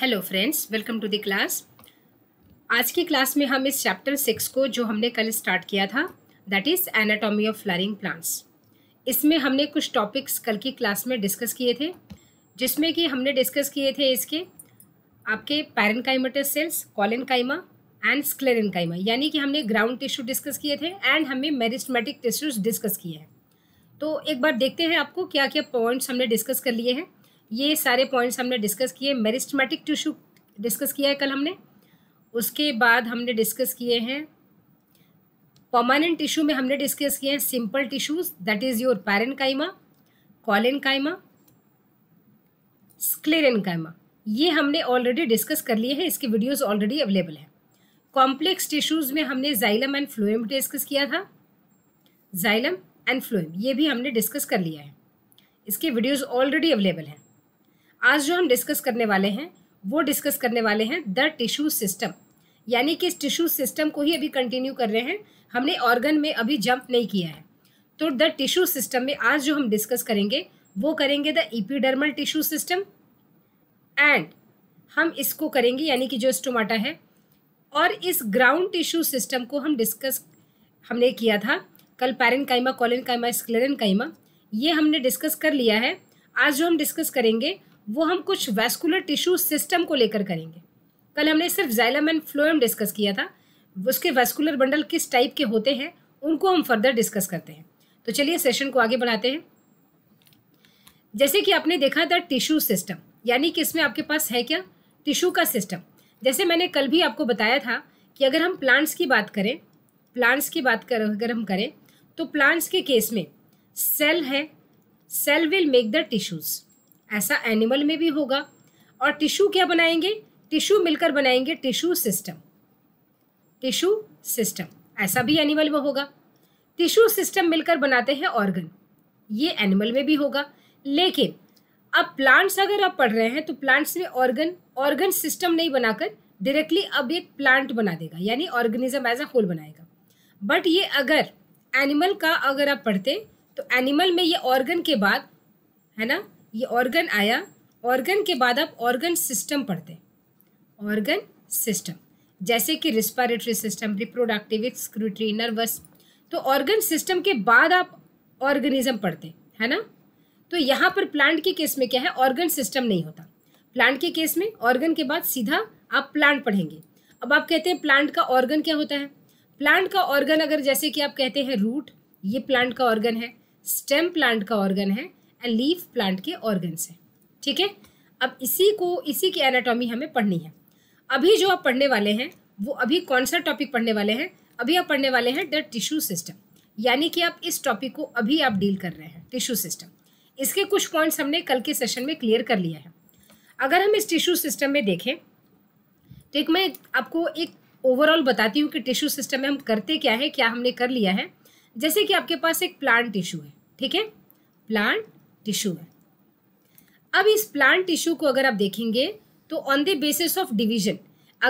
Hello friends welcome to the class आज की class में हम इस चैप्टर सिक्स को जो हमने कल स्टार्ट किया था that is anatomy of flowering plants इसमें हमने कुछ टॉपिक्स कल की क्लास में डिस्कस किए थे जिसमें कि हमने डिस्कस किए थे इसके आपके parenchymatous cells collenchyma and sclerenchyma यानी कि हमने ग्राउंड टिश्यू डिस्कस किए थे एंड हमने मेरिस्टमेटिक टिश्यूज डिस्कस किए हैं तो एक बार देखते हैं आपको क्या क्या पॉइंट्स हमने डिस्कस कर लिए हैं ये सारे पॉइंट्स हमने डिस्कस किए मेरिस्टमेटिक टिश्यू डिस्कस किया है कल हमने उसके बाद हमने डिस्कस किए हैं परमानेंट टिश्यू में हमने डिस्कस किए हैं simple tissues that is your parenchyma collenchyma sclerenchyma ये हमने ऑलरेडी डिस्कस कर लिए हैं इसके वीडियोस ऑलरेडी अवेलेबल हैं कॉम्प्लेक्स टिश्यूज में हमने जाइलम एंड फ्लोएम डिस्कस किया था जाइलम एंड फ्लोएम ये भी हमने डिस्कस कर लिया है इसके वीडियोज़ ऑलरेडी अवेलेबल हैं आज जो हम डिस्कस करने वाले हैं वो डिस्कस करने वाले हैं द टिश्यू सिस्टम यानी कि इस टिश्यू सिस्टम को ही अभी कंटिन्यू कर रहे हैं हमने ऑर्गन में अभी जंप नहीं किया है तो द टिश्यू सिस्टम में आज जो हम डिस्कस करेंगे वो करेंगे the epidermal tissue system and हम इसको करेंगे यानी कि जो स्टोमाटा है और इस ग्राउंड टिश्यू सिस्टम को हम डिस्कस हमने किया था कल barren parenchyma collenchyma sclerenchyma ये हमने डिस्कस कर लिया है आज जो हम डिस्कस करेंगे वो हम कुछ वेस्कुलर टिश्यू सिस्टम को लेकर करेंगे कल हमने सिर्फ जाइलम एंड फ्लोएम डिस्कस किया था उसके वेस्कुलर बंडल किस टाइप के होते हैं उनको हम फर्दर डिस्कस करते हैं तो चलिए सेशन को आगे बढ़ाते हैं जैसे कि आपने देखा था टिश्यू सिस्टम यानी कि इसमें आपके पास है क्या टिश्यू का सिस्टम जैसे मैंने कल भी आपको बताया था कि अगर हम प्लांट्स की बात करें प्लांट्स की बात कर अगर हम करें तो प्लांट्स के केस में सेल है cell will make the tissues ऐसा एनिमल में भी होगा और टिश्यू क्या बनाएंगे टिश्यू मिलकर बनाएंगे टिश्यू सिस्टम टिश्यू सिस्टम ऐसा भी एनिमल में होगा टिश्यू सिस्टम मिलकर बनाते हैं ऑर्गन ये एनिमल में भी होगा लेकिन अब प्लांट्स अगर आप पढ़ रहे हैं तो प्लांट्स में ऑर्गन ऑर्गन सिस्टम नहीं बनाकर डायरेक्टली अब एक प्लांट बना देगा यानी ऑर्गेनिज्म एज अ होल बनाएगा बट ये अगर एनिमल का अगर आप पढ़ते तो एनिमल में ये ऑर्गन के बाद है ना ये ऑर्गन आया ऑर्गन के बाद आप ऑर्गन सिस्टम पढ़ते हैं ऑर्गन सिस्टम जैसे कि respiratory system reproductive excretory nervous तो ऑर्गन सिस्टम के बाद आप ऑर्गेनिज्म पढ़ते है ना तो यहाँ पर प्लांट के केस में क्या है ऑर्गन सिस्टम नहीं होता प्लांट के केस में ऑर्गन के बाद सीधा आप प्लांट पढ़ेंगे अब आप कहते हैं प्लांट का ऑर्गन क्या होता है प्लांट का ऑर्गन अगर जैसे कि आप कहते हैं रूट ये प्लांट का ऑर्गन है स्टेम प्लांट का ऑर्गन है लीफ प्लांट के ऑर्गन्स हैं ठीक है अब इसी को इसी की एनाटॉमी हमें पढ़नी है अभी जो आप पढ़ने वाले हैं वो अभी कौन सा टॉपिक पढ़ने वाले हैं अभी आप पढ़ने वाले हैं द टिश्यू सिस्टम यानी कि आप इस टॉपिक को अभी आप डील कर रहे हैं टिश्यू सिस्टम इसके कुछ पॉइंट्स हमने कल के सेशन में क्लियर कर लिया है अगर हम इस टिश्यू सिस्टम में देखें तो एक मैं आपको एक ओवरऑल बताती हूँ कि टिश्यू सिस्टम में हम करते क्या है क्या हमने कर लिया है जैसे कि आपके पास एक प्लांट टिश्यू है ठीक है प्लांट टिश्यू है अब इस प्लांट टिश्यू को अगर आप देखेंगे तो on the basis of division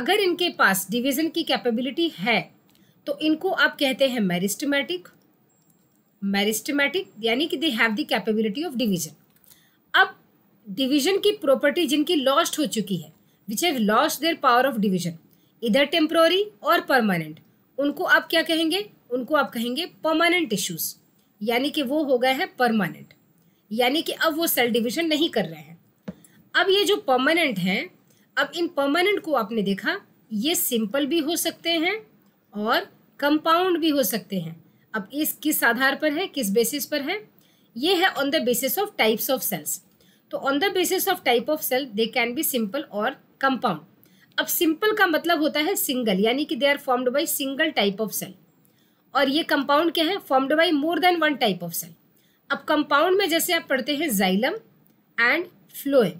अगर इनके पास डिवीजन की कैपेबिलिटी है तो इनको आप कहते हैं मैरिस्टमैटिक मैरिस्टमैटिक यानी कि they have the capability of division अब डिवीजन की प्रॉपर्टी जिनकी लॉस्ट हो चुकी है which have lost their power of division इधर टेम्प्रोरी और परमानेंट उनको आप क्या कहेंगे उनको आप कहेंगे परमानेंट इश्यूज यानी कि वो हो गए हैं परमानेंट यानी कि अब वो सेल डिविजन नहीं कर रहे हैं अब ये जो परमानेंट हैं अब इन परमानेंट को आपने देखा ये सिंपल भी हो सकते हैं और कंपाउंड भी हो सकते हैं अब इस किस आधार पर है किस बेसिस पर है ये है on the basis of types of cells तो on the basis of type of cell they can be simple और कंपाउंड अब सिंपल का मतलब होता है सिंगल यानी कि they are formed by single type of cell और ये कंपाउंड क्या है formed by more than one type of cell अब कंपाउंड में जैसे आप पढ़ते हैं जाइलम एंड फ्लोए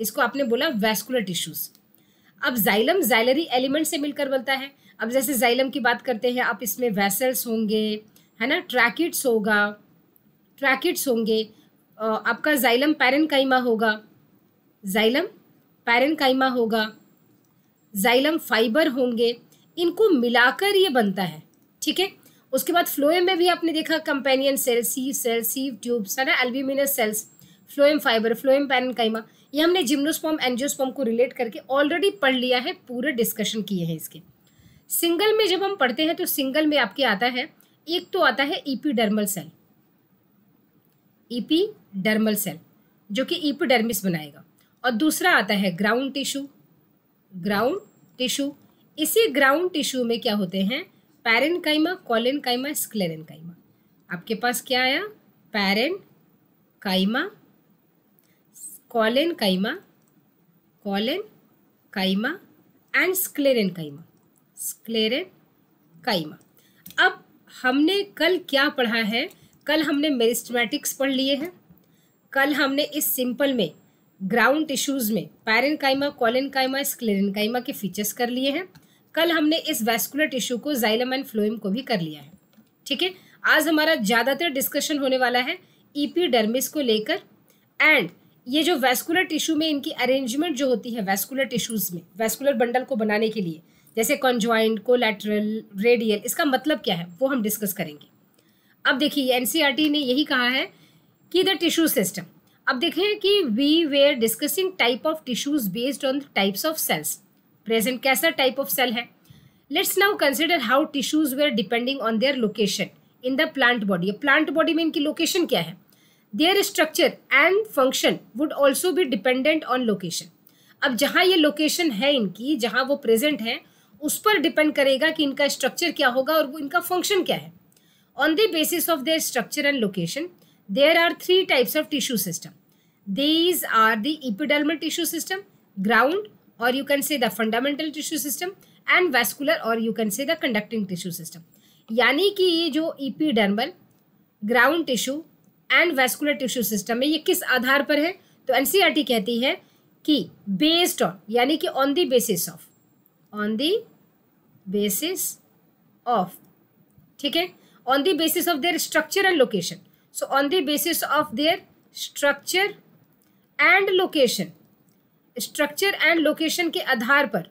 इसको आपने बोला वेस्कुलर टिश्यूज अब जाइलम जाइलरी एलिमेंट से मिलकर बनता है अब जैसे जाइलम की बात करते हैं आप इसमें वेसल्स होंगे है ना ट्रैकिट्स होगा ट्रैकिट्स होंगे आपका जाइलम पैरनकाइमा होगा जाइलम पैरनकाइमा होगा जाइलम फाइबर होंगे इनको मिलाकर ये बनता है ठीक है उसके बाद फ्लोएम में भी आपने देखा companion cell sieve cell sieve tubes है ना albuminous cells phloem fibre phloem parenchyma ये हमने जिम्नोस्पॉम एनजियोस्पॉम को रिलेट करके ऑलरेडी पढ़ लिया है पूरे डिस्कशन किए हैं इसके सिंगल में जब हम पढ़ते हैं तो सिंगल में आपके आता है एक तो आता है ईपीडर्मल सेल ईपीडर्मल सेल जो कि ईपीडर्मिस बनाएगा और दूसरा आता है ग्राउंड टिश्यू ग्राउंड टिश्यू इसी ग्राउंड टिश्यू में क्या होते हैं पैरेंट काइमा कॉलेन काइमा स्क्लेरन काइमा आपके पास क्या आया पैरेंट काइमा कॉलेन काइमा कॉलेन काइमा एंड स्क्लेरन काइमा स्क्लेरन काइमा अब हमने कल क्या पढ़ा है कल हमने मेरिस्टमैटिक्स पढ़ लिए हैं कल हमने इस सिंपल में ग्राउंड टिश्यूज़ में parenchyma collenchyma sclerenchyma के फीचर्स कर लिए हैं कल हमने इस वेस्कुलर टिश्यू को जाइलम एंड फ्लोइम को भी कर लिया है ठीक है आज हमारा ज़्यादातर डिस्कशन होने वाला है ईपीडर्मिस को लेकर एंड ये जो वेस्कुलर टिश्यू में इनकी अरेंजमेंट जो होती है वैस्कुलर टिश्यूज में वेस्कुलर बंडल को बनाने के लिए जैसे कॉन्ज्वाइंट कोलेटरल रेडियल इसका मतलब क्या है वो हम डिस्कस करेंगे अब देखिए एन e ने यही कहा है कि द टिश्यू सिस्टम अब देखें कि we were discussing type of tissues based on types of cells present कैसा टाइप ऑफ सेल है let's now consider how tissues were depending on their location in the plant body plant body में इनकी location क्या है their structure and function would also भी dependent on location अब जहाँ ये लोकेशन है इनकी जहाँ वो प्रेजेंट है उस पर डिपेंड करेगा कि इनका स्ट्रक्चर क्या होगा और वो इनका फंक्शन क्या है on the basis of their structure and location there are three types of tissue system these are the tissue system ground और you can say the fundamental tissue system and vascular और you can say the conducting tissue system यानी कि ये जो epidermal ground tissue and vascular tissue system है ये किस आधार पर है तो एनसीईआरटी e कहती है कि बेस्ड ऑन यानी कि on the basis of on the basis of ठीक है on the basis of their structure and location so on the basis of their structure and location structure and location के आधार पर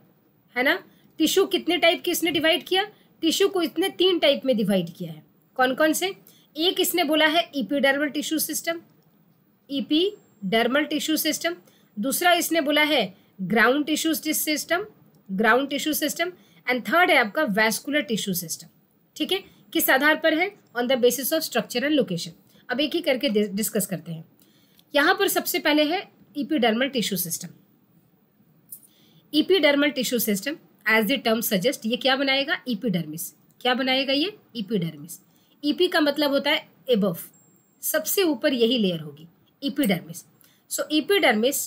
है ना टिश्यू कितने टाइप के इसने डिवाइड किया टिश्यू को इसने तीन टाइप में डिवाइड किया है कौन कौन से एक इसने बोला है epidermal tissue system dermal tissue system दूसरा इसने बोला है ground tissue system ground tissue system and third है आपका वैस्कुलर टिश्यू सिस्टम ठीक है किस आधार पर है on the basis of structure and location अब एक ही करके डिस्कस करते हैं यहाँ पर सबसे पहले है epidermal tissue system epidermal tissue system as the term suggest ये क्या बनाएगा इपीडर्मिस क्या बनाएगा ये इपीडर्मिस ईपी e का मतलब होता है एबव सबसे ऊपर यही लेयर होगी epidermis so epidermis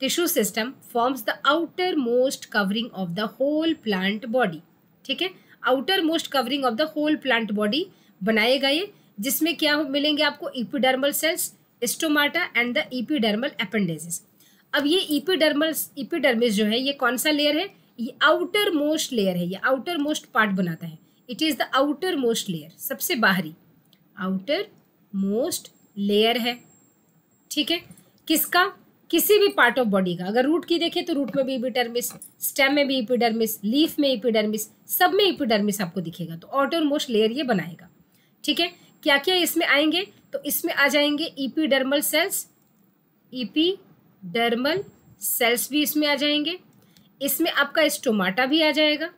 tissue system forms the outermost covering of the whole plant body ठीक है outermost covering of the whole plant body बनाएगा ये जिसमें क्या मिलेंगे आपको epidermal cells stomata and the epidermal appendages अब ये इपिडर्मस इपिडर्मिस जो है ये कौन सा लेयर है ये आउटर मोस्ट लेयर है ये आउटर मोस्ट पार्ट बनाता है it is the outermost layer सबसे बाहरी आउटर मोस्ट लेयर है ठीक है किसका किसी भी पार्ट ऑफ बॉडी का अगर रूट की देखें तो रूट में भी इपिडर्मिस स्टेम में भी इपिडर्मिस लीफ में इपिडर्मिस सब में इपिडर्मिस आपको दिखेगा तो आउटर मोस्ट लेयर ये बनाएगा ठीक है क्या क्या इसमें आएंगे तो इसमें आ जाएंगे epidermal cells epidermal cells भी इसमें आ जाएंगे इसमें आपका स्टोमाटा भी आ जाएगा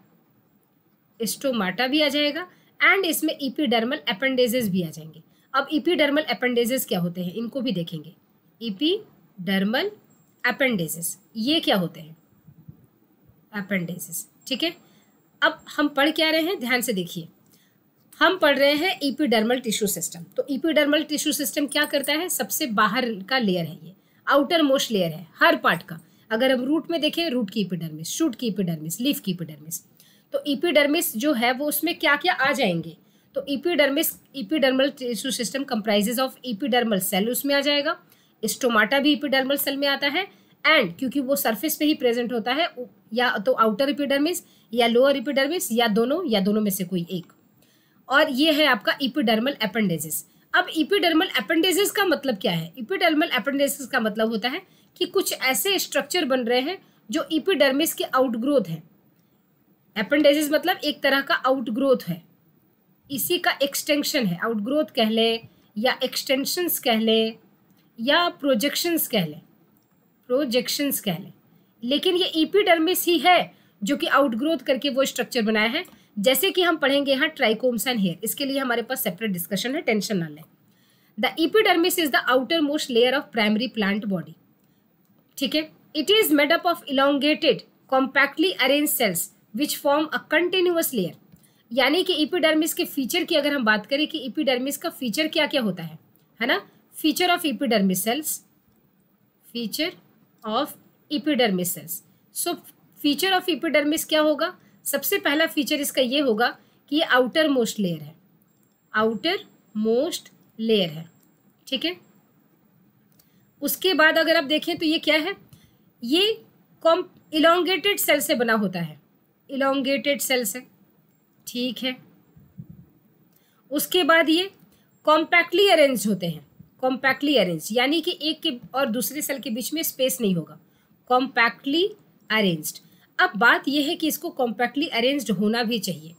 स्टोमाटा भी आ जाएगा एंड इसमें ईपीडर्मल अपेंडेजेस भी आ जाएंगे अब ईपीडर्मल अपेंडेजेस क्या होते हैं इनको भी देखेंगे ईपीडर्मल अपेंडेजेस ये क्या होते हैं अपेंडेजेस ठीक है अब हम पढ़ क्या रहे हैं ध्यान से देखिए हम पढ़ रहे हैं ईपीडर्मल टिश्यू सिस्टम तो ईपीडर्मल टिश्यू सिस्टम क्या करता है सबसे बाहर का लेयर है ये आउटर मोस्ट लेयर है हर पार्ट का अगर हम रूट में देखें रूट की इपिडर्मिस शूट की इपिडर्मिस लीफ की इपिडर्मिस तो इपिडर्मिस जो है वो उसमें क्या क्या आ जाएंगे तो epidermis epidermal tissue system comprises of epidermal cell उसमें आ जाएगा स्टोमाटा भी इपिडर्मल सेल में आता है एंड क्योंकि वो सरफेस पे ही प्रेजेंट होता है या तो आउटर इपिडर्मिस या लोअर इपिडर्मिस या दोनों या दोनों में से कोई एक और ये है आपका इपिडर्मल अपेंडेजेस अब इपिडर्मल अपेंडेजेस का मतलब क्या है इपिडर्मल अपेंडेजेस का मतलब होता है कि कुछ ऐसे स्ट्रक्चर बन रहे हैं जो इपिडर्मिस के आउटग्रोथ हैं अपेंडेजेस मतलब एक तरह का आउटग्रोथ है इसी का एक्सटेंशन है आउटग्रोथ कह लें या एक्सटेंशंस कह लें या प्रोजेक्शंस कह लें प्रोजेक्शंस कह लें लेकिन ये ईपीडर्मिस ही है जो कि आउटग्रोथ करके वो स्ट्रक्चर बनाया है जैसे कि हम पढ़ेंगे यहाँ ट्राइकोम्स एंड हेयर इसके लिए हमारे पास सेपरेट डिस्कशन है टेंशन ना लें the epidermis is the outermost layer of primary plant body ठीक है it is made up of elongated compactly arrange cells which form a continuous layer यानी कि इपिडर्मिस के फीचर की अगर हम बात करें कि इपिडर्मिस का फीचर क्या क्या होता है है ना feature of epidermis cells feature of epidermis cells so feature of epidermis क्या होगा सबसे पहला फीचर इसका ये होगा कि ये आउटर मोस्ट लेयर है आउटर मोस्ट लेयर है ठीक है उसके बाद अगर आप देखें तो ये क्या है ये कॉम इलोंगेटेड सेल से बना होता है इलोंगेटेड सेल से ठीक है उसके बाद ये कॉम्पैक्टली अरेंज होते हैं कॉम्पैक्टली अरेंज यानी कि एक के और दूसरे सेल के बीच में स्पेस नहीं होगा कॉम्पैक्टली अरेंज्ड अब बात यह है कि इसको कॉम्पैक्टली अरेंज्ड होना भी चाहिए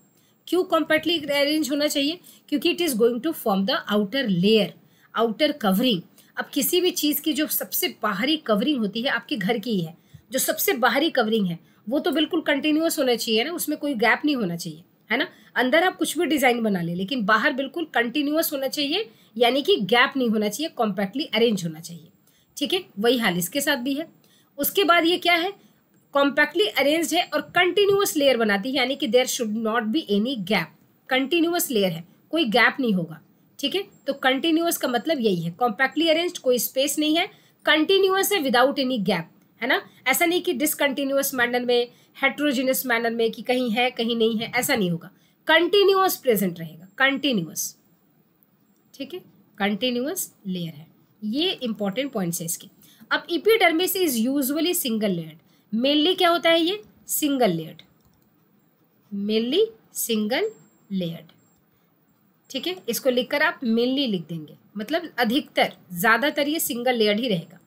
क्यों कॉम्पैक्टली अरेंज होना चाहिए क्योंकि it is going to form the outer layer outer covering अब किसी भी चीज़ की जो सबसे बाहरी कवरिंग होती है आपके घर की ही है जो सबसे बाहरी कवरिंग है वो तो बिल्कुल कंटिन्यूस होना चाहिए ना उसमें कोई गैप नहीं होना चाहिए है ना अंदर आप कुछ भी डिज़ाइन बना ले, लेकिन बाहर बिल्कुल कंटिन्यूस होना चाहिए यानी कि गैप नहीं होना चाहिए कॉम्पैक्टली अरेंज होना चाहिए ठीक है वही हाल इसके साथ भी है उसके बाद ये क्या है कॉम्पैक्टली अरेंज है और कंटिन्यूस लेयर बनाती है यानी कि there should not be any gap continuous layer है कोई गैप नहीं होगा ठीक है तो कंटिन्यूस का मतलब यही है कॉम्पैक्टली अरेंज कोई स्पेस नहीं है कंटिन्यूस है विदाउट एनी गैप है ना ऐसा नहीं कि डिसकंटिन्यूस मैनर में हेट्रोजीनियस मैनर में कि कहीं है कहीं नहीं है ऐसा नहीं होगा कंटिन्यूस प्रेजेंट रहेगा कंटिन्यूस ठीक है कंटिन्यूस लेयर है ये इंपॉर्टेंट पॉइंट्स है इसके अब epidermis is usually single layered mainly क्या होता है ये single layered mainly single layered ठीक है इसको लिखकर आप मेनली लिख देंगे मतलब अधिकतर ज़्यादातर ये सिंगल लेयर्ड ही रहेगा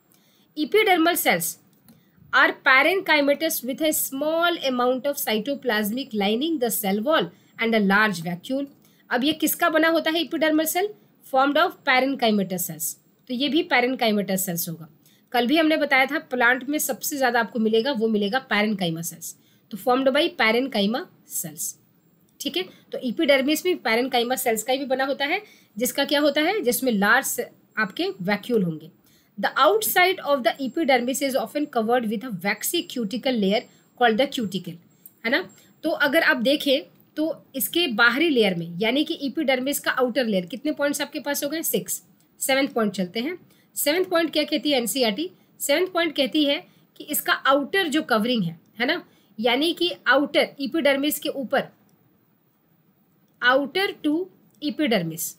इपीडर्मल सेल्स आर काइमेटस with a small amount of cytoplasmic lining the cell wall and a large vacuole अब ये किसका बना होता है epidermal cell formed of parenchymatous cells तो ये भी पैरेनकाइमेटस सेल्स होगा कल भी हमने बताया था प्लांट में सबसे ज़्यादा आपको मिलेगा वो मिलेगा पैरनकाइमा सेल्स तो फॉर्मड बाई पैरनकाइमा सेल्स ठीक है तो इपीडर्मिस में पैरनकाइमा सेल्स का ही भी बना होता है जिसका क्या होता है जिसमें लार्ज आपके वैक्यूल होंगे the outside of the epidermis is often covered with a waxy cuticle layer called the cuticle है ना तो अगर आप देखें तो इसके बाहरी लेयर में यानी कि इपीडर्मिस का आउटर लेयर कितने पॉइंट्स आपके पास हो गए सिक्स सेवन पॉइंट चलते हैं सेवन्थ पॉइंट क्या कहती है एनसीईआरटी सेवन्थ पॉइंट कहती है कि इसका आउटर जो कवरिंग है है ना यानी कि आउटर इपिडर्मिस के ऊपर आउटर टू इपिडर्मिस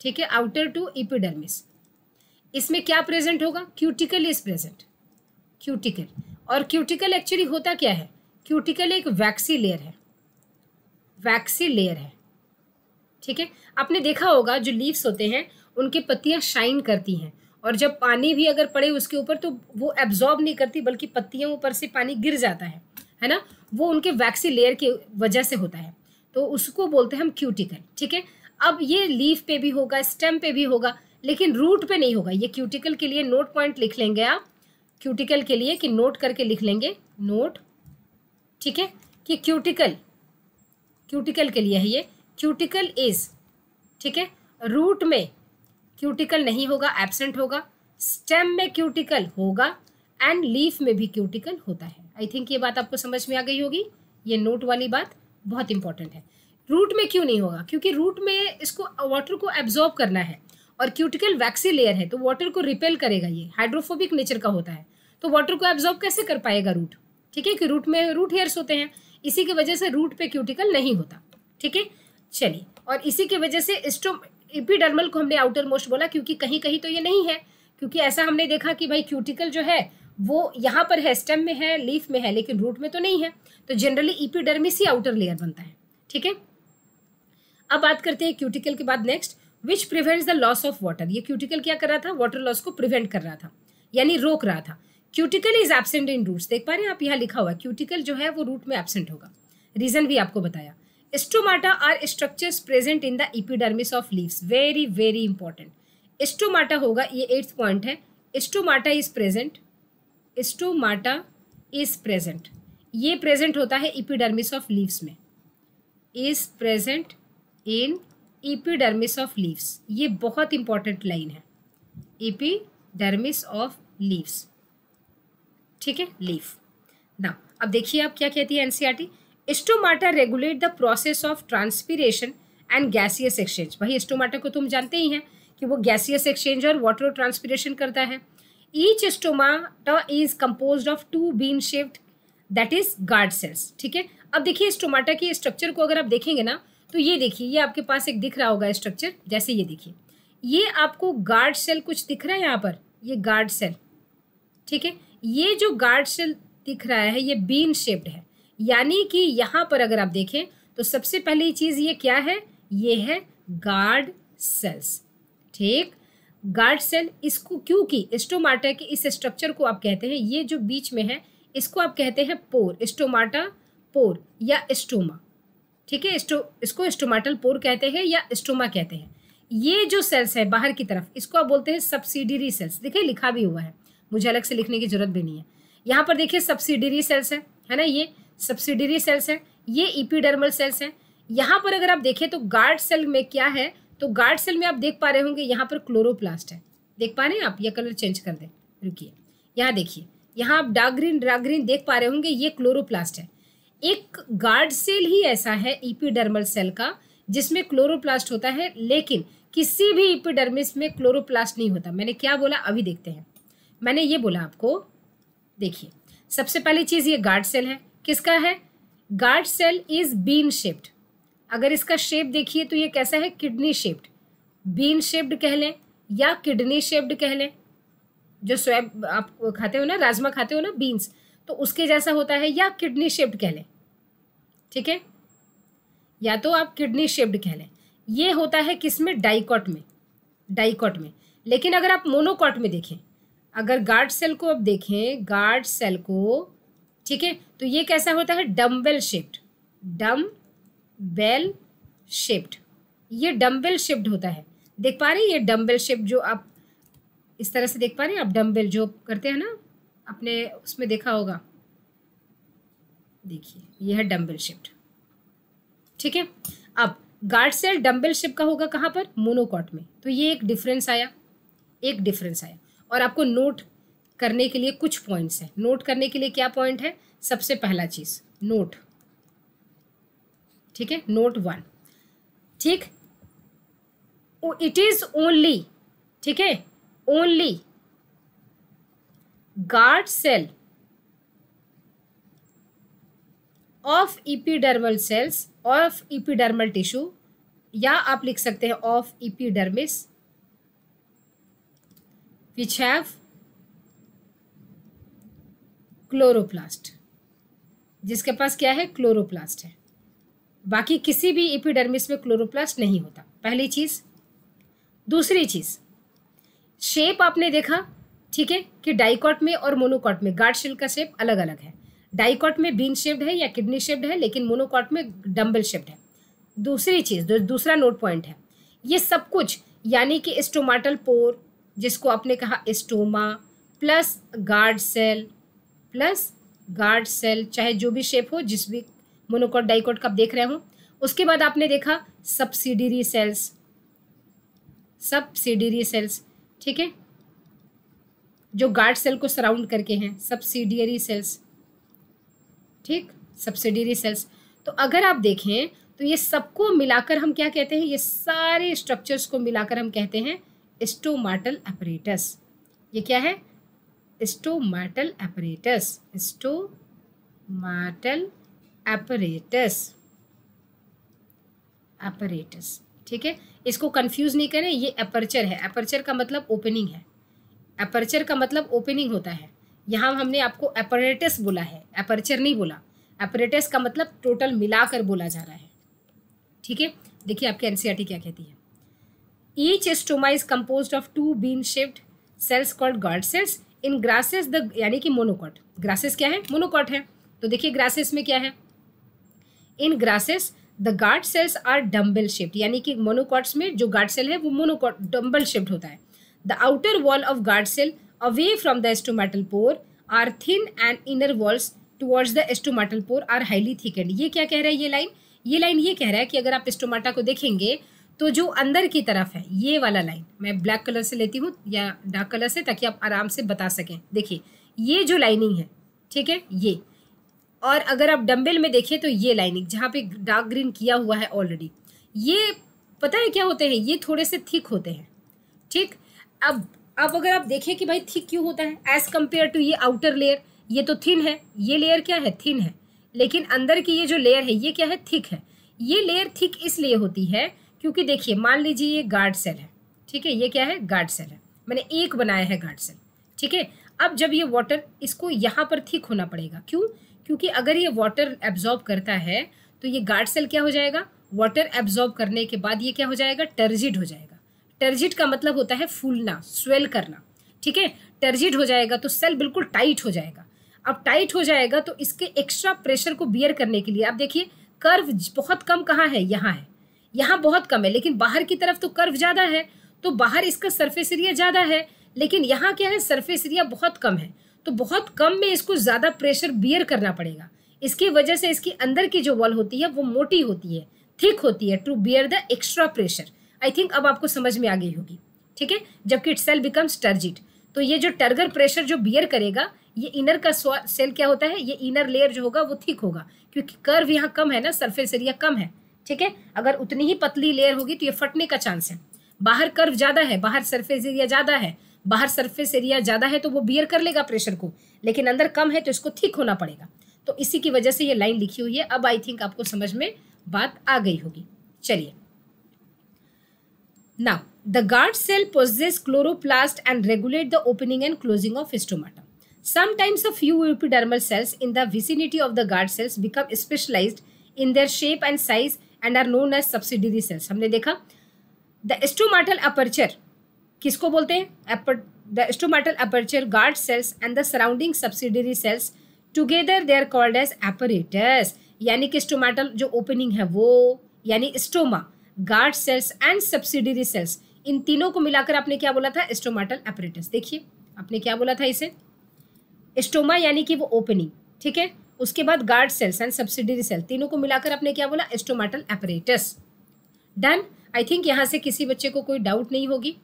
ठीक है आउटर टू इपिडर्मिस इसमें क्या प्रेजेंट होगा क्यूटिकल इज प्रेजेंट क्यूटिकल और क्यूटिकल एक्चुअली होता क्या है क्यूटिकल एक वैक्सी लेयर है वैक्सी लेयर है ठीक है आपने देखा होगा जो लीव्स होते हैं उनकी पत्तियाँ शाइन करती हैं और जब पानी भी अगर पड़े उसके ऊपर तो वो एब्जॉर्ब नहीं करती बल्कि पत्तियों ऊपर से पानी गिर जाता है है ना वो उनके वैक्सी लेयर की वजह से होता है तो उसको बोलते हैं हम क्यूटिकल ठीक है अब ये लीफ पे भी होगा स्टेम पे भी होगा लेकिन रूट पे नहीं होगा ये क्यूटिकल के लिए नोट पॉइंट लिख लेंगे आप क्यूटिकल के लिए कि नोट करके लिख लेंगे नोट ठीक है कि क्यूटिकल क्यूटिकल के लिए है ये क्यूटिकल इज ठीक है रूट में क्यूटिकल नहीं होगा एबसेंट होगा स्टेम में क्यूटिकल होगा एंड लीफ में भी क्यूटिकल होता है आई थिंक ये बात आपको समझ में आ गई होगी ये नोट वाली बात बहुत इंपॉर्टेंट है रूट में क्यों नहीं होगा क्योंकि रूट में इसको वाटर को एब्जॉर्ब करना है और क्यूटिकल वैक्सी लेयर है तो वाटर को रिपेल करेगा ये हाइड्रोफोबिक नेचर का होता है तो वाटर को एब्जॉर्ब कैसे कर पाएगा रूट ठीक है कि रूट में रूट हेयर्स होते हैं इसी की वजह से रूट पे क्यूटिकल नहीं होता ठीक है चलिए और इसी की वजह से स्टोम एपिडर्मल को हमने आउटर मोस्ट बोला क्योंकि कहीं कहीं तो ये नहीं है क्योंकि ऐसा हमने देखा कि भाई क्यूटिकल जो है वो यहाँ पर है स्टेम में है लीफ में है लेकिन रूट में तो नहीं है तो जनरली ईपीडर्मिस ही आउटर लेयर बनता है ठीक है अब बात करते हैं क्यूटिकल के बाद next which prevents the loss of water ये क्यूटिकल क्या कर रहा था वाटर लॉस को प्रिवेंट कर रहा था यानी रोक रहा था cuticle is absent in roots देख पा रहे हैं आप यहाँ लिखा हुआ है क्यूटिकल जो है वो रूट में एबसेंट होगा रीजन भी आपको बताया Stomata are structures present in the epidermis of leaves. Very very important. Stomata होगा ये एट्थ पॉइंट है stomata is present stomata is present ये प्रेजेंट होता है इपिडर्मिस ऑफ लीव्स में is present in epidermis of leaves ये बहुत important line है इपीडर्मिस ऑफ लीव्स ठीक है लीव ना अब देखिए आप क्या कहती है NCERT stomata regulate the process of transpiration and gaseous exchange भाई स्टोमाटा को तुम जानते ही हैं कि वो गैसियस एक्सचेंज और वाटर ट्रांसपीरेशन करता है each stomata is compose of two bean shaped that is guard cells ठीक है अब देखिए स्टोमाटा के स्ट्रक्चर को अगर आप देखेंगे ना तो ये देखिए ये आपके पास एक दिख रहा होगा स्ट्रक्चर जैसे ये देखिए ये आपको गार्ड सेल कुछ दिख रहा है यहाँ पर ये गार्ड सेल ठीक है ये जो गार्ड सेल दिख रहा है ये बीन शेप्ड है यानी कि यहाँ पर अगर आप देखें तो सबसे पहली चीज़ ये क्या है ये है गार्ड सेल्स ठीक गार्ड सेल इसको क्योंकि स्टोमाटा के इस स्ट्रक्चर को आप कहते हैं ये जो बीच में है इसको आप कहते हैं पोर स्टोमाटा पोर या स्टोमा ठीक है इस्टो इसको स्टोमाटल पोर कहते हैं या स्टोमा कहते हैं ये जो सेल्स है बाहर की तरफ इसको आप बोलते हैं सब्सिडरी सेल्स देखिए लिखा भी हुआ है मुझे अलग से लिखने की जरूरत भी नहीं है यहाँ पर देखिए सब्सिडरी सेल्स है है ना ये सब्सिडरी सेल्स हैं ये इपीडर्मल सेल्स हैं यहाँ पर अगर आप देखें तो गार्ड सेल में क्या है तो गार्ड सेल में आप देख पा रहे होंगे यहाँ पर क्लोरोप्लास्ट है देख पा रहे हैं आप यह कलर चेंज कर दें रुकिए यहाँ देखिए यहाँ आप डार्क ग्रीन डार्क ग्रीन देख पा रहे होंगे ये क्लोरोप्लास्ट है एक गार्ड सेल ही ऐसा है इपीडर्मल सेल का जिसमें क्लोरोप्लास्ट होता है लेकिन किसी भी इपीडर्मिस में क्लोरोप्लास्ट नहीं होता मैंने क्या बोला अभी देखते हैं मैंने ये बोला आपको देखिए सबसे पहली चीज़ ये गार्ड सेल है किसका है guard cell is bean shaped अगर इसका शेप देखिए तो ये कैसा है किडनी शेप्ड बीन शेप्ड कह लें या किडनी शेप्ड कह लें जो स्वैब आप खाते हो ना राजमा खाते हो ना बीन्स तो उसके जैसा होता है या किडनी शेप्ड कह लें ठीक है या तो आप किडनी शेप्ड कह लें ये होता है किस में डाइकॉट में डाइकॉट में लेकिन अगर आप मोनोकॉट में देखें अगर गार्ड सेल को आप देखें गार्ड सेल को ठीक है तो ये कैसा होता है dumbbell shift dumbbell shift ये डम्बेल शिफ्ट होता है देख पा रहे हैं ये डम्बेल शिफ्ट जो आप इस तरह से देख पा रहे हैं आप डम्बेल जो करते हैं ना आपने उसमें देखा होगा देखिए ये है डम्बेल शिफ्ट ठीक है अब गार्ड सेल डम्बेल शिफ्ट का होगा कहाँ पर मोनोकॉट में तो ये एक डिफरेंस आया एक डिफरेंस आया और आपको नोट करने के लिए कुछ पॉइंट्स हैं नोट करने के लिए क्या पॉइंट है सबसे पहला चीज़ नोट ठीक है नोट वन ठीक इट इज ओनली ठीक है only guard cell of epidermal cells of epidermal tissue या आप लिख सकते हैं of epidermis which have chloroplast जिसके पास क्या है क्लोरोप्लास्ट है बाकी किसी भी इपिडर्मिस में क्लोरोप्लास्ट नहीं होता पहली चीज़ दूसरी चीज़ शेप आपने देखा ठीक है कि डाइकॉट में और मोनोकॉट में गार्ड शेल का शेप अलग अलग है डाइकॉट में बीन शेप्ड है या किडनी शेप्ड है लेकिन मोनोकॉट में डम्बल शेप्ड है दूसरी चीज़ दूसरा नोट पॉइंट है ये सब कुछ यानी कि स्टोमाटल पोर जिसको आपने कहा stoma plus guard cell plus guard cell चाहे जो भी शेप हो जिस भी मोनोकोट डाइकोट का आप देख रहे हो उसके बाद आपने देखा सब्सिडरी सेल्स सब्सिडरी सेल्स ठीक है जो गार्ड सेल को सराउंड करके हैं सब्सिडियरी सेल्स ठीक सब्सिडरी सेल्स तो अगर आप देखें तो ये सबको मिलाकर हम क्या कहते हैं ये सारे स्ट्रक्चर्स को मिलाकर हम कहते हैं स्टोमाटल अपरेटस ये क्या है stomatal apparatus. Stomatal apparatus. Apparatus. ठीक है इसको कंफ्यूज नहीं करें ये अपर्चर है अपर्चर का मतलब ओपनिंग है अपर्चर का मतलब ओपनिंग होता है यहाँ हमने आपको अपरेटस बोला है अपर्चर नहीं बोला अपरेटस का मतलब टोटल मिलाकर बोला जा रहा है ठीक है देखिए आपके एनसीईआरटी e क्या कहती है each stoma is compose of two bean shaped cells called guard cells in grasses the यानी कि मोनोकॉट ग्रासेस क्या है मोनोकॉट है तो देखिए ग्रासेस में क्या है in grasses the guard cells are dumbbell shaped यानी कि मोनोकॉट्स में जो गार्ड सेल है वो मोनोकॉट डम्बल शेप्ड होता है the outer wall of guard cell away from the stomatal pore are thin and inner walls towards the stomatal pore are highly thickened ये क्या कह रहा है ये लाइन ये लाइन ये कह रहा है कि अगर आप एस्टोमाटा को देखेंगे तो जो अंदर की तरफ है ये वाला लाइन मैं ब्लैक कलर से लेती हूँ या डार्क कलर से ताकि आप आराम से बता सकें देखिए ये जो लाइनिंग है ठीक है ये और अगर आप डम्बेल में देखिए तो ये लाइनिंग जहाँ पे डार्क ग्रीन किया हुआ है ऑलरेडी ये पता है क्या होते हैं ये थोड़े से थिक होते हैं ठीक अब अब अगर आप देखें कि भाई थिक क्यों होता है एज कम्पेयर टू ये आउटर लेयर ये तो थिन है ये लेयर क्या है थिन है लेकिन अंदर की ये जो लेयर है ये क्या है थिक है ये लेयर थिक इसलिए होती है क्योंकि देखिए मान लीजिए ये गार्ड सेल है ठीक है ये क्या है गार्ड सेल है मैंने एक बनाया है गार्ड सेल ठीक है अब जब ये वाटर इसको यहाँ पर थिक होना पड़ेगा क्यों क्योंकि अगर ये वाटर एब्जॉर्ब करता है तो ये गार्ड सेल क्या हो जाएगा वाटर एब्जॉर्ब करने के बाद ये क्या हो जाएगा टर्जिड हो जाएगा टर्जिड का मतलब होता है फूलना स्वेल करना ठीक है टर्जिड हो जाएगा तो सेल बिल्कुल टाइट हो जाएगा अब टाइट हो जाएगा तो इसके एक्स्ट्रा प्रेशर को बियर करने के लिए आप देखिए कर्व बहुत कम कहाँ है यहाँ है यहाँ बहुत कम है लेकिन बाहर की तरफ तो कर्व ज़्यादा है तो बाहर इसका सरफेस एरिया ज़्यादा है लेकिन यहाँ क्या है सरफेस एरिया बहुत कम है तो बहुत कम में इसको ज़्यादा प्रेशर बियर करना पड़ेगा इसकी वजह से इसकी अंदर की जो वॉल होती है वो मोटी होती है थिक होती है to bear the extra pressure I think अब आपको समझ में आ गई होगी ठीक है जबकि इट सेल बिकम्स टर्जिट तो ये जो टर्गर प्रेशर जो बियर करेगा ये इनर का सेल क्या होता है ये इनर लेयर जो होगा वो थिक होगा क्योंकि कर्व यहाँ कम है ना सरफेस एरिया कम है ठीक है अगर उतनी ही पतली लेयर होगी तो ये फटने का चांस है बाहर कर्व ज़्यादा है बाहर सरफेस एरिया ज़्यादा है बाहर सरफेस एरिया ज़्यादा है तो वो बियर कर लेगा प्रेशर को लेकिन अंदर कम है तो इसको ठीक होना पड़ेगा तो इसी की वजह से ये लाइन लिखी हुई है अब आई थिंक आपको समझ में बात आ गई होगी चलिए now the guard cell posses chloroplast and regulate the opening and closing of stomata sometimes a few epidermal cells in the vicinity of the guard cells become specialized in their shape and size and are known as subsidiary cells हमने देखा the stomatal aperture किसको बोलते हैं the stomatal aperture guard cells and the surrounding subsidiary cells together they are called as apparatus यानी कि stomatal जो opening है वो यानी stoma guard cells and subsidiary cells इन तीनों को मिलाकर आपने क्या बोला था स्टोमाटल अपरेटस देखिए आपने क्या बोला था इसे स्टोमा यानी कि वो ओपनिंग ठीक है उसके बाद guard cells and subsidiary cell तीनों को मिलाकर आपने क्या बोला stomatal apparatus done I think यहाँ से किसी बच्चे को कोई डाउट नहीं होगी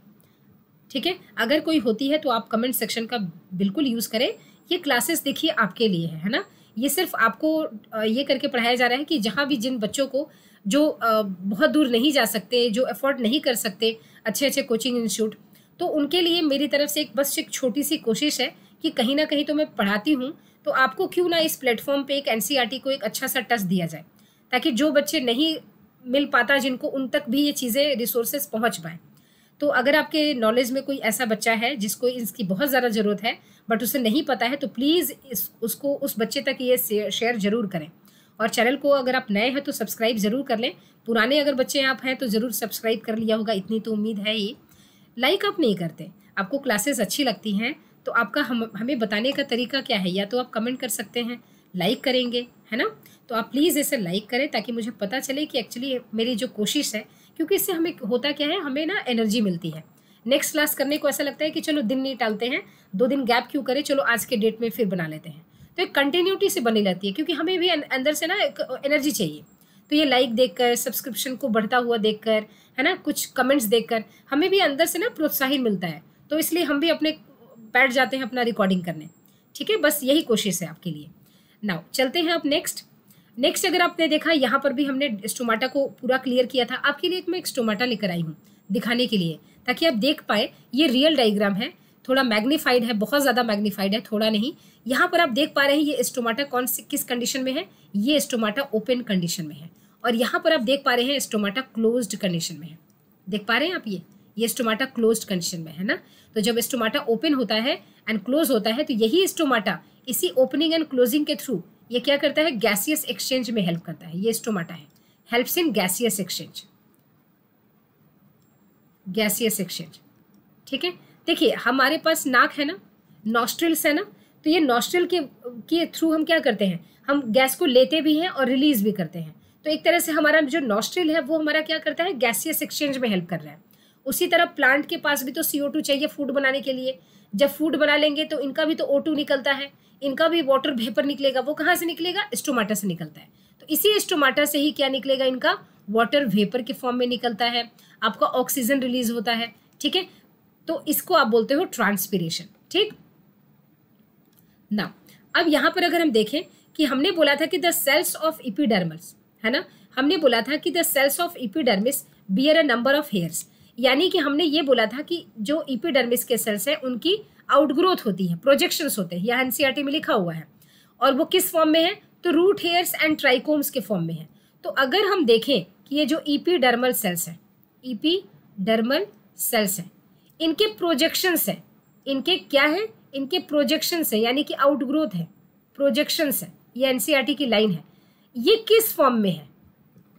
ठीक है अगर कोई होती है तो आप कमेंट सेक्शन का बिल्कुल यूज़ करें ये क्लासेस देखिए आपके लिए है है ना ये सिर्फ आपको ये करके पढ़ाया जा रहा है कि जहाँ भी जिन बच्चों को जो बहुत दूर नहीं जा सकते जो अफोर्ड नहीं कर सकते अच्छे अच्छे कोचिंग इंस्टीट्यूट तो उनके लिए मेरी तरफ से एक बस एक छोटी सी कोशिश है कि कहीं ना कहीं तो मैं पढ़ाती हूँ तो आपको क्यों ना इस प्लेटफॉर्म पे एक एनसीईआरटी e को एक अच्छा सा टच दिया जाए ताकि जो बच्चे नहीं मिल पाता जिनको उन तक भी ये चीज़ें रिसोर्सेज पहुँच पाएँ तो अगर आपके नॉलेज में कोई ऐसा बच्चा है जिसको इसकी बहुत ज़्यादा ज़रूरत है बट उसे नहीं पता है तो प्लीज़ इस उसको उस बच्चे तक ये शेयर ज़रूर करें और चैनल को अगर आप नए हैं तो सब्सक्राइब ज़रूर कर लें पुराने अगर बच्चे आप हैं तो ज़रूर सब्सक्राइब कर लिया होगा इतनी तो उम्मीद है ही लाइक आप नहीं करते आपको क्लासेस अच्छी लगती हैं तो आपका हम हमें बताने का तरीका क्या है या तो आप कमेंट कर सकते हैं लाइक करेंगे है ना तो आप प्लीज़ इसे लाइक करें ताकि मुझे पता चले कि एक्चुअली मेरी जो कोशिश है क्योंकि इससे हमें होता क्या है हमें ना एनर्जी मिलती है नेक्स्ट क्लास करने को ऐसा लगता है कि चलो दिन नहीं टालते हैं दो दिन गैप क्यों करें चलो आज के डेट में फिर बना लेते हैं तो एक कंटिन्यूटी से बनी रहती है क्योंकि हमें भी अं, अंदर से ना एक एनर्जी चाहिए तो ये लाइक देखकर सब्सक्रिप्शन को बढ़ता हुआ देखकर है ना कुछ कमेंट्स देखकर हमें भी अंदर से ना प्रोत्साहन मिलता है तो इसलिए हम भी अपने बैठ जाते हैं अपना रिकॉर्डिंग करने ठीक है बस यही कोशिश है आपके लिए नाउ चलते हैं आप नेक्स्ट नेक्स्ट अगर आपने देखा यहाँ पर भी हमने स्टोमाटा को पूरा क्लियर किया था आपके लिए एक मैं एक स्टोमाटा लेकर आई हूँ दिखाने के लिए ताकि आप देख पाए ये रियल डायग्राम है थोड़ा मैग्नीफाइड है बहुत ज़्यादा मैग्नीफाइड है थोड़ा नहीं यहाँ पर आप देख पा रहे हैं ये स्टोमाटा कौन सी किस कंडीशन में है ये स्टोमाटा ओपन कंडीशन में है और यहाँ पर आप देख पा रहे हैं स्टोमाटा क्लोज्ड कंडीशन में है देख पा रहे हैं आप ये ये स्टोमाटा क्लोज कंडीशन में है ना तो जब स्टोमाटा ओपन होता है एंड क्लोज होता है तो यही स्टोमाटा इसी ओपनिंग एंड क्लोजिंग के थ्रू ये क्या करता है गैसियस एक्सचेंज में हेल्प करता है ये स्टोमाटा है helps in gaseous exchange gaseous exchange ठीक है देखिए हमारे पास नाक है ना नॉस्ट्रिल्स है ना तो ये नॉस्ट्रिल के के थ्रू हम क्या करते हैं हम गैस को लेते भी हैं और रिलीज भी करते हैं तो एक तरह से हमारा जो नॉस्ट्रिल है वो हमारा क्या करता है गैसियस एक्सचेंज में हेल्प कर रहा है उसी तरह प्लांट के पास भी तो सी चाहिए फूड बनाने के लिए जब फूड बना लेंगे तो इनका भी तो ओ निकलता है इनका भी वाटर भेपर निकलेगा वो कहाँ से निकलेगा स्टोमाटा से निकलता है तो इसी स्टोमाटा से ही क्या निकलेगा इनका वाटर वेपर के फॉर्म में निकलता है आपका ऑक्सीजन रिलीज होता है ठीक है तो इसको आप बोलते हो ट्रांसपीरेशन ठीक ना अब यहाँ पर अगर हम देखें कि हमने बोला था कि द सेल्स ऑफ इपीडर्मस है ना हमने बोला था कि the cells of epidermis bear a number of hairs यानी कि हमने ये बोला था कि जो इपीडर्मिस के सेल्स हैं उनकी आउटग्रोथ होती है प्रोजेक्शंस होते हैं यह एनसीईआरटी e में लिखा हुआ है और वो किस फॉर्म में है तो रूट हेयर्स एंड ट्राइकोम्स के फॉर्म में है तो अगर हम देखें कि ये जो डर्मल सेल्स हैं ईपी डर्मल सेल्स हैं इनके प्रोजेक्शंस हैं इनके क्या है इनके प्रोजेक्शंस हैं यानी कि आउटग्रोथ है प्रोजेक्शंस है ये एनसीईआरटी e की लाइन है ये किस फॉर्म में है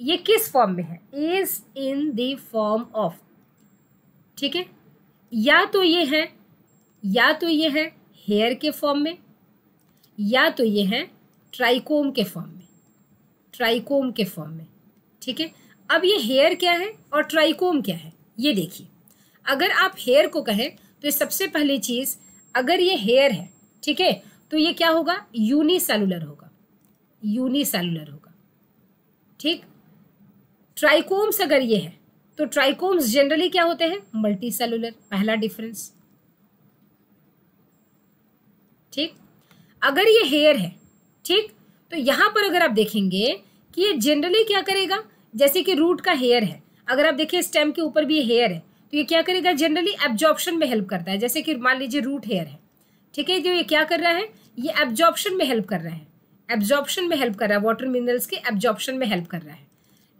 ये किस फॉर्म में है is in the form of ठीक है या तो ये है या तो ये है हेयर के फॉर्म में या तो ये है ट्राइकोम के फॉर्म में ट्राइकोम के फॉर्म में ठीक है अब ये हेयर क्या है और ट्राइकोम क्या है ये देखिए अगर आप हेयर को कहें तो सबसे पहली चीज़ अगर ये हेयर है ठीक है तो ये क्या होगा यूनिसेलुलर होगा यूनिसेलुलर होगा ठीक ट्राइकोम्स अगर ये है तो ट्राइकोम्स जनरली क्या होते हैं मल्टी सेलुलर पहला डिफरेंस ठीक अगर ये हेयर है ठीक तो यहां पर अगर आप देखेंगे कि ये जनरली क्या करेगा जैसे कि रूट का हेयर है अगर आप देखिए स्टेम के ऊपर भी हेयर है तो ये क्या करेगा जनरली एब्जॉर्प्शन में हेल्प करता है जैसे कि मान लीजिए रूट हेयर है ठीक है जो तो ये क्या कर रहा है ये एब्जॉर्प्शन में हेल्प कर रहा है एब्जॉर्प्शन में हेल्प कर रहा है वाटर मिनरल्स के एब्जॉर्प्शन में हेल्प कर रहा है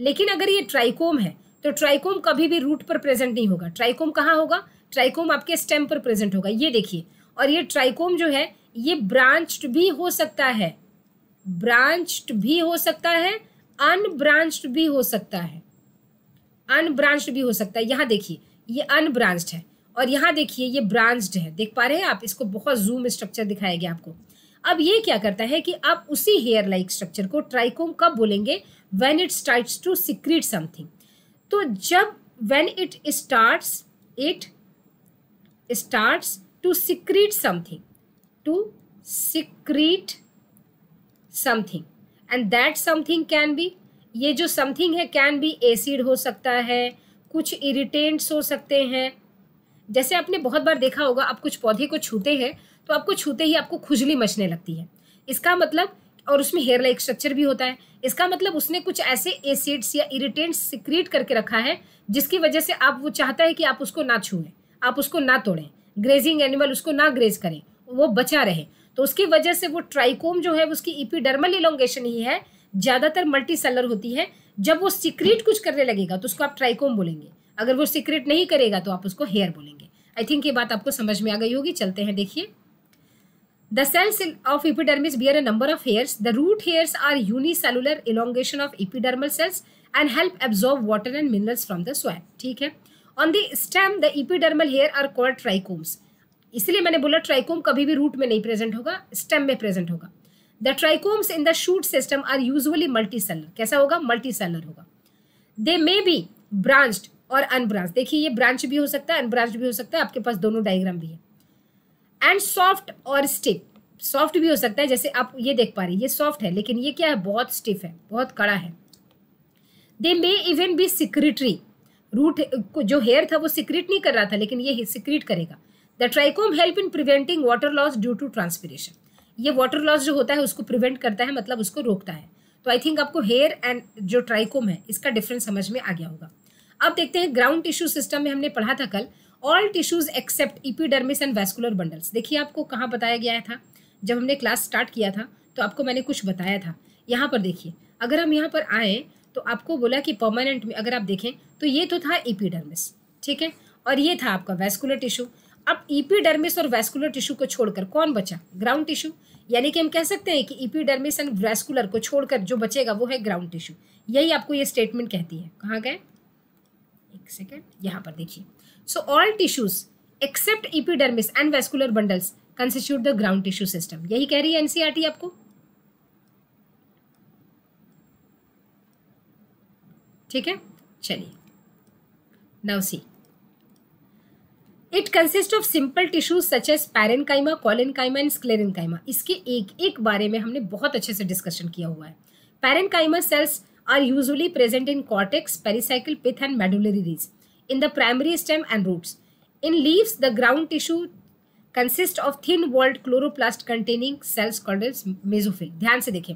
लेकिन अगर ये ट्राइकोम है तो ट्राइकोम कभी भी रूट पर प्रेजेंट नहीं होगा ट्राइकोम कहाँ होगा ट्राइकोम आपके स्टेम पर प्रेजेंट होगा ये देखिए और ये ट्राइकोम जो है ये ब्रांच्ड भी हो सकता है ब्रांच्ड भी हो सकता है अनब्रांच्ड भी हो सकता है अनब्रांच्ड भी हो सकता है यहाँ देखिए ये अनब्रांच्ड है और यहाँ देखिए ये ब्रांच्ड है देख पा रहे हैं आप इसको बहुत जूम स्ट्रक्चर दिखाया गया आपको अब ये क्या करता है कि आप उसी हेयर लाइक स्ट्रक्चर को ट्राइकोम कब बोलेंगे when it start to secrete something तो जब when it starts it starts to secrete something to secrete something and that something can be ये जो समथिंग है कैन बी एसिड हो सकता है कुछ इरिटेंट्स हो सकते हैं जैसे आपने बहुत बार देखा होगा आप कुछ पौधे को छूते हैं तो आपको छूते ही आपको खुजली मचने लगती है इसका मतलब और उसमें हेयर लाइक स्ट्रक्चर भी होता है इसका मतलब उसने कुछ ऐसे एसिड्स या इरिटेंट्स सिक्रीट करके रखा है जिसकी वजह से आप वो चाहता है कि आप उसको ना छूएं आप उसको ना तोड़ें ग्रेजिंग एनिमल उसको ना ग्रेज करें वो बचा रहे तो उसकी वजह से वो ट्राइकोम जो है उसकी इपीडर्मल इलोंगेशन ही है ज़्यादातर मल्टी सेलर होती है जब वो सिक्रीट कुछ करने लगेगा तो उसको आप ट्राइकोम बोलेंगे अगर वो सिक्रेट नहीं करेगा तो आप उसको हेयर बोलेंगे आई थिंक ये बात आपको समझ में आ गई होगी चलते हैं देखिए The cells of epidermis bear a number of hairs. The root hairs are unicellular elongation of epidermal cells and help absorb water and minerals from the soil. ठीक है on the stem the epidermal hair are called trichomes इसलिए मैंने बोला trichome कभी भी root में नहीं present होगा स्टेम में प्रेजेंट होगा the trichomes in the shoot system are usually multicellular कैसा होगा मल्टी सेलर होगा दे मे बी ब्रांच्ड और अनब्रांच देखिए ये ब्रांच भी हो सकता है अनब्रांच भी हो सकता है आपके पास दोनों डायग्राम भी है एंड सॉफ्ट और स्टिफ सॉफ्ट भी हो सकता है जैसे आप ये देख पा रहे हैं ये सॉफ्ट है लेकिन ये क्या है बहुत स्टिफ है बहुत कड़ा है they may even be secretory root जो हेयर था वो सिक्रेट नहीं कर रहा था लेकिन ये सिक्रेट करेगा the trichome help in preventing water loss due to transpiration ये वाटर लॉस जो होता है उसको प्रिवेंट करता है मतलब उसको रोकता है तो आई थिंक आपको हेयर एंड जो ट्राइकोम है इसका डिफरेंस समझ में आ गया होगा अब देखते हैं ग्राउंड टिश्यू सिस्टम में हमने पढ़ा था कल all tissues except epidermis and vascular bundles देखिए आपको कहाँ बताया गया था जब हमने क्लास स्टार्ट किया था तो आपको मैंने कुछ बताया था यहाँ पर देखिए अगर हम यहाँ पर आए तो आपको बोला कि परमानेंट में अगर आप देखें तो ये तो था इपीडर्मिस ठीक है और ये था आपका वैस्कुलर टिश्यू अब इपीडर्मिस और वैस्कुलर टिश्यू को छोड़कर कौन बचा ग्राउंड टिश्यू यानी कि हम कह सकते हैं कि इपीडर्मिस एंड वेस्कुलर को छोड़कर जो बचेगा वो है ग्राउंड टिश्यू यही आपको ये स्टेटमेंट कहती है कहाँ गए एक सेकेंड यहाँ पर देखिए So all tissues except epidermis and vascular bundles constitute the ground tissue system. यही कह रही है एनसीआरटी e आपको ठीक है चलिए now see it consist of simple tissues such as parenchyma collenchyma and sclerenchyma इसके एक एक बारे में हमने बहुत अच्छे से डिस्कशन किया हुआ है parenchyma cells are usually present in cortex pericycle pith and medullary rays in the primary stem and roots. In leaves, the ground tissue consists of thin walled chloroplast containing cells called as mesophyll. ध्यान से देखें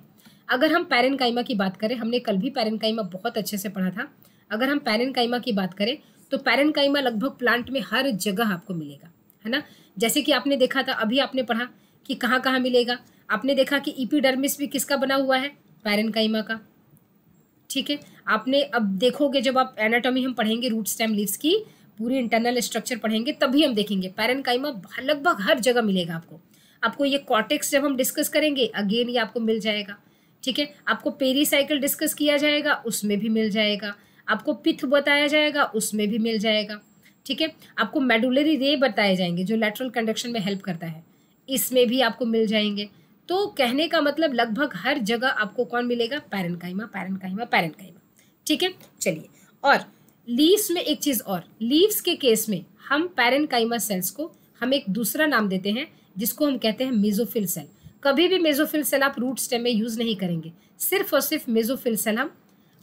अगर हम parenchyma की बात करें हमने कल भी पैरनकाइमा बहुत अच्छे से पढ़ा था अगर हम पैरनकाइमा की बात करें तो पैरनकाइमा लगभग प्लांट में हर जगह आपको मिलेगा है ना जैसे कि आपने देखा था अभी आपने पढ़ा कि कहाँ कहाँ मिलेगा आपने देखा कि ईपीडर्मिस भी किसका बना हुआ है पैरनकाइमा का ठीक है आपने अब देखोगे जब आप एनाटॉमी हम पढ़ेंगे रूट स्टेम लीव्स की पूरी इंटरनल स्ट्रक्चर पढ़ेंगे तभी हम देखेंगे पैरनकाइमा लगभग हर जगह मिलेगा आपको आपको ये कॉटेक्स जब हम डिस्कस करेंगे अगेन ये आपको मिल जाएगा ठीक है आपको पेरीसाइकिल डिस्कस किया जाएगा उसमें भी मिल जाएगा आपको पिथ बताया जाएगा उसमें भी मिल जाएगा ठीक है आपको मेडुलरी रे बताए जाएंगे जो लेटरल कंडक्शन में हेल्प करता है इसमें भी आपको मिल जाएंगे तो कहने का मतलब लगभग हर जगह आपको कौन मिलेगा पैरनकाइमा पैरनकाइमा पैरनकाइमा ठीक है चलिए और लीव्स में एक चीज़ और लीव्स के केस में हम पैरन सेल्स को हम एक दूसरा नाम देते हैं जिसको हम कहते हैं मेजोफिल सेल कभी भी मेजोफिल सेल आप रूट स्टेम में यूज़ नहीं करेंगे सिर्फ और सिर्फ मेजोफिल सेल हम